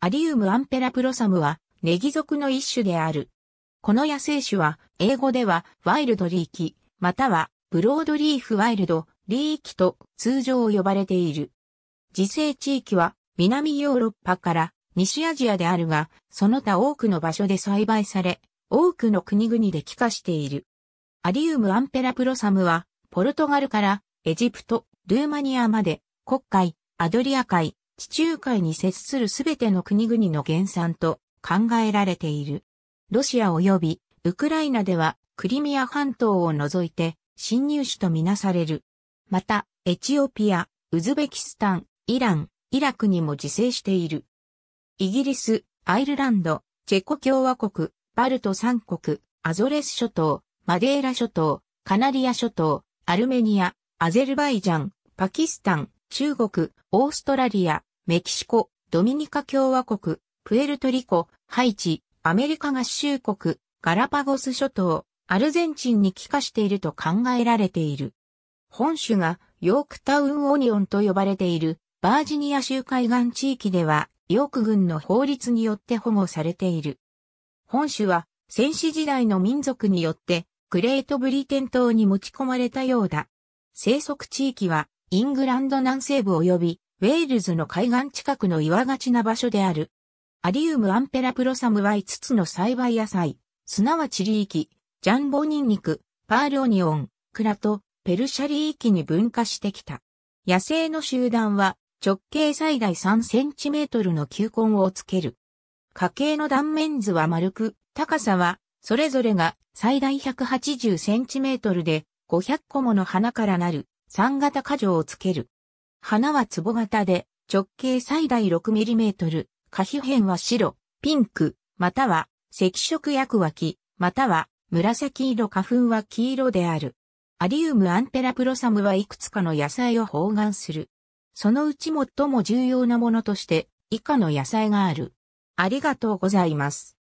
アリウムアンペラプロサムはネギ属の一種である。この野生種は英語ではワイルドリーキ、またはブロードリーフワイルド、リーキと通常呼ばれている。自生地域は南ヨーロッパから西アジアであるが、その他多くの場所で栽培され、多くの国々で帰化している。アリウムアンペラプロサムはポルトガルからエジプト、ルーマニアまで、黒海、アドリア海、地中海に接するすべての国々の原産と考えられている。ロシア及びウクライナではクリミア半島を除いて侵入種とみなされる。また、エチオピア、ウズベキスタン、イラン、イラクにも自生している。イギリス、アイルランド、チェコ共和国、バルト三国、アゾレス諸島、マデーラ諸島、カナリア諸島、アルメニア、アゼルバイジャン、パキスタン、中国、オーストラリア、メキシコ、ドミニカ共和国、プエルトリコ、ハイチ、アメリカ合衆国、ガラパゴス諸島、アルゼンチンに帰化していると考えられている。本州がヨークタウンオニオンと呼ばれているバージニア州海岸地域ではヨーク軍の法律によって保護されている。本州は戦死時代の民族によってグレートブリテン島に持ち込まれたようだ。生息地域はイングランド南西部及びウェールズの海岸近くの岩がちな場所である。アリウムアンペラプロサムは5つの栽培野菜、すなわちリーキ、ジャンボニンニク、パールオニオン、クラト、ペルシャリーキに分化してきた。野生の集団は直径最大3センチメートルの球根をつける。家系の断面図は丸く、高さはそれぞれが最大180センチメートルで500個もの花からなる3型果樹をつける。花は壺型で、直径最大 6mm、可皮片は白、ピンク、または赤色薬脇、または紫色花粉は黄色である。アリウムアンテラプロサムはいくつかの野菜を包含する。そのうち最も重要なものとして以下の野菜がある。ありがとうございます。